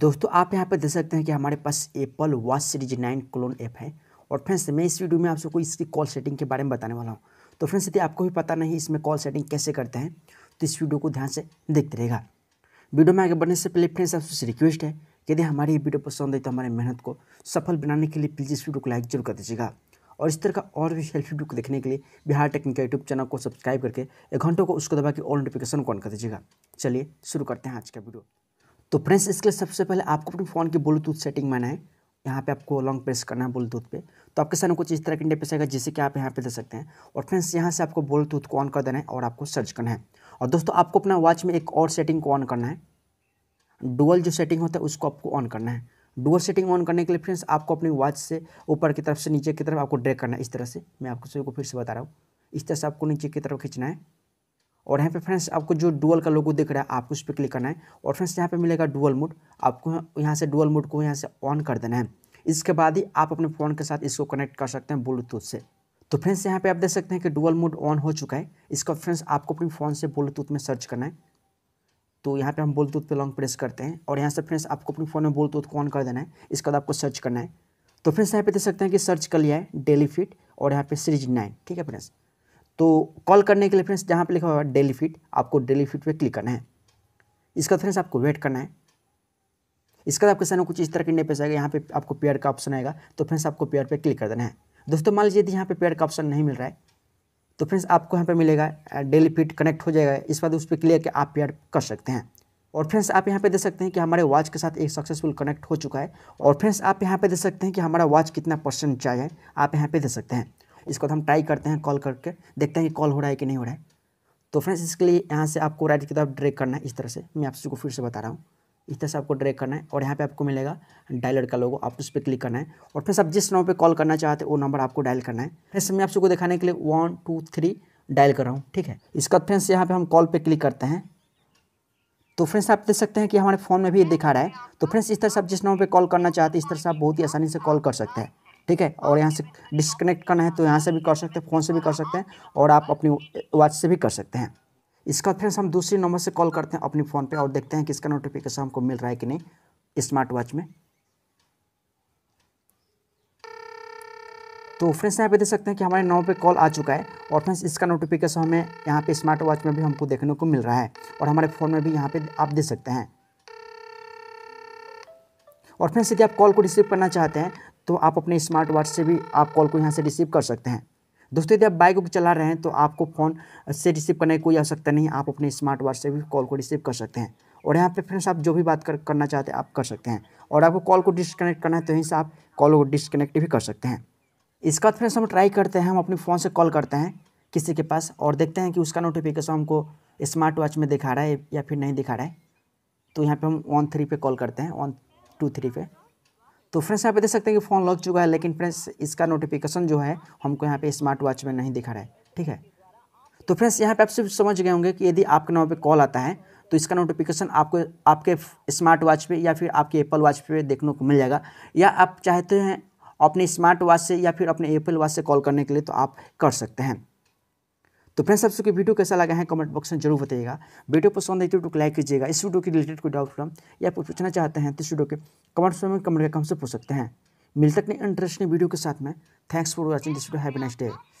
दोस्तों आप यहाँ पर देख सकते हैं कि हमारे पास Apple Watch series nine clone app है और फ्रेंड्स मैं इस वीडियो में आप सबको इसकी कॉल सेटिंग के बारे में बताने वाला हूँ तो फ्रेंड्स यदि आपको भी पता नहीं इसमें कॉल सेटिंग कैसे करते हैं तो इस वीडियो को ध्यान से देखते रहेगा वीडियो में आगे बढ़ने से पहले फ्रेंड्स आपसे रिक्वेस्ट है यदि हमारी ये वीडियो पसंद है तो हमारी मेहनत को सफल बनाने के लिए प्लीज़ इस वीडियो को लाइक जरूर कर दीजिएगा और इस तरह का और भी हेल्प वीडियो को देखने के लिए बिहार टेक्निकल यूट्यूब चैनल को सब्सक्राइब करके एक घंटों को उसको दबा के ऑल नोटिफिकेशन ऑन कर दीजिएगा चलिए शुरू करते हैं आज का वीडियो तो फ्रेंड्स इसके लिए सबसे पहले आपको अपने फ़ोन की ब्लूटूथ सेटिंग में आना है यहाँ पे आपको लॉन्ग प्रेस करना है ब्लूटूथ पे तो आपके सामने कुछ इस तरह की इंटरफेस आएगा जिसे कि आप यहाँ पे दे सकते हैं और फ्रेंड्स यहाँ से आपको ब्लूटूथ को ऑन कर देना है और आपको सर्च करना है और दोस्तों आपको अपना वॉच में एक और सेटिंग को ऑन करना है डुअल जो सेटिंग होता है उसको आपको ऑन करना है डुअल सेटिंग ऑन करने के लिए फ्रेंड्स आपको अपनी वॉच से ऊपर की तरफ से नीचे की तरफ आपको ड्रेक करना है इस तरह से मैं आपको सभी को फिर से बता रहा हूँ इस तरह से आपको नीचे की तरफ खींचना है और यहाँ पे फ्रेंड्स आपको जो डुअल का लोगो दिख रहा है आपको उस पर क्लिक करना है और फ्रेंड्स यहाँ पे मिलेगा डुअल मोड आपको यहाँ से डुअल मोड को यहाँ से ऑन कर देना है इसके बाद ही आप अपने फ़ोन के साथ इसको कनेक्ट कर सकते हैं ब्लूटूथ से तो फ्रेंड्स यहाँ पे आप देख सकते हैं कि डुअल मोड ऑन हो चुका है इसका फ्रेंड्स आपको अपने फ़ोन से ब्लूटूथ में सर्च करना है तो यहाँ पर हम ब्लूटूथ पर लॉन्ग प्रेस करते हैं और यहाँ से फ्रेंड्स आपको अपने फ़ोन में ब्लूटूथ को ऑन कर देना है इसके बाद आपको सर्च करना है तो फ्रेंड्स यहाँ पे देख सकते हैं कि सर्च कर लिया है डेली फिट और यहाँ पे सीरीज नाइन ठीक है फ्रेंड्स तो कॉल करने के लिए फ्रेंड्स जहाँ पे लिखा हुआ है डेली फिट आपको डेली फिट पर क्लिक करना है इसका फ्रेंड्स आपको वेट करना है इसके बाद आपके सामने कुछ इस तरह की नेपेस आएगा यहाँ पे आपको पेयर का ऑप्शन आएगा तो फ्रेंड्स आपको पेयर पे क्लिक कर देना है दोस्तों मान लीजिए यदि यहाँ पे पेयर का ऑप्शन नहीं मिल रहा है तो फ्रेंड्स आपको यहाँ पे मिलेगा डेली फिट कनेक्ट हो जाएगा इस बाद उस पर क्लियर के आप पेयर कर सकते हैं और फ्रेंड्स आप यहाँ पे देख सकते हैं कि हमारे वॉच के साथ एक सक्सेसफुल कनेक्ट हो चुका है और फ्रेंड्स आप यहाँ पे देख सकते हैं कि हमारा वॉच कितना परसेंट चाहे आप यहाँ पे देख सकते हैं इसको तो हम ट्राई करते हैं कॉल करके देखते हैं कि कॉल हो रहा है कि नहीं हो रहा है तो फ्रेंड्स इसके लिए यहाँ से आपको राइट की तरफ ड्रेक करना है इस तरह से मैं को फिर से बता रहा हूँ इस तरह से आपको ड्रेक करना है और यहाँ पे आपको मिलेगा डायलर का लोगो आप उस पर क्लिक करना है और फ्रेंड्स आप जिस नंबर पे कॉल करना चाहते हैं वो नंबर आपको डायल करना है फ्रेंड्स मैं सबको दिखाने के लिए वन टू थ्री डायल कर रहा हूँ ठीक है इसका फ्रेंड्स यहाँ पर हम कॉल पर क्लिक करते हैं तो फ्रेंड्स आप देख सकते हैं कि हमारे फ़ोन में भी दिखा रहा है तो फ्रेंड्स इस तरह से आप जिस नंबर पर कॉल करना चाहते हैं इस तरह से आप बहुत ही आसानी से कॉल कर सकते हैं ठीक है और यहाँ से डिस्कनेक्ट करना है तो यहाँ से भी कर सकते हैं फ़ोन से भी कर सकते हैं और आप अपनी वॉच से भी कर सकते हैं इसका फ्रेंड्स हम दूसरे नंबर से कॉल करते हैं अपने फ़ोन पर और देखते हैं कि इसका नोटिफिकेशन हमको मिल रहा है कि नहीं स्मार्ट वॉच में तो फ्रेंड्स यहाँ पे देख सकते हैं कि हमारे नंबर पे कॉल आ चुका है और फ्रेंड्स इसका नोटिफिकेशन हमें यहाँ पे स्मार्ट वॉच में भी हमको देखने को मिल रहा है और हमारे फ़ोन में भी यहाँ पे आप दे सकते हैं और फ्रेंड्स यदि आप कॉल को रिसीव करना चाहते हैं तो आप अपने स्मार्ट वॉच से भी आप कॉल को यहाँ से रिसीव कर सकते हैं दोस्तों यदि आप बाइक को चला रहे हैं तो आपको फ़ोन से रिसीव करने की कोई आवश्यकता नहीं आप अपने स्मार्ट वॉच से भी कॉल को रिसीव कर सकते हैं और यहाँ पे फ्रेंड्स आप जो भी बात कर करना चाहते हैं आप कर सकते हैं और आपको कॉल को डिसकनेक्ट करना है तो यहीं से आप कॉल को डिसकनेक्ट भी कर सकते हैं इसके बाद फ्रेंड्स हम ट्राई करते हैं हम अपने फ़ोन से कॉल करते हैं किसी के पास और देखते हैं कि उसका नोटिफिकेशन हमको स्मार्ट वॉच में दिखा रहा है या फिर नहीं दिखा रहा है तो यहाँ पर हम वन थ्री पे कॉल करते हैं वन टू थ्री पे तो फ्रेंड्स यहाँ पे देख सकते हैं कि फ़ोन लग चुका है लेकिन फ्रेंड्स इसका नोटिफिकेशन जो है हमको यहाँ पे स्मार्ट वॉच में नहीं दिखा रहा है ठीक है तो फ्रेंड्स यहाँ पे आप सिर्फ समझ गए होंगे कि यदि आपके नाम पे कॉल आता है तो इसका नोटिफिकेशन आपको आपके स्मार्ट वॉच पर या फिर आपके एप्पल वॉच पर देखने को मिल जाएगा या आप चाहते हैं अपने स्मार्ट वॉच से या फिर अपने एप्पल वॉच से कॉल करने के लिए तो आप कर सकते हैं तो फ्रेंड्स आप सबके वीडियो कैसा लगा है कमेंट बॉक्स में जरूर बताइएगा वीडियो पसंद आई तो लाइक कीजिएगा इस वीडियो के रिलेटेड कोई डाउट फ्रॉम या कुछ पूछना चाहते हैं तो इस वीडियो के कमेंट्स में कमेंट करके हमसे पूछ सकते हैं मिलते अपने इंटरेस्टिंग वीडियो के साथ में thanks for watching this video have nice day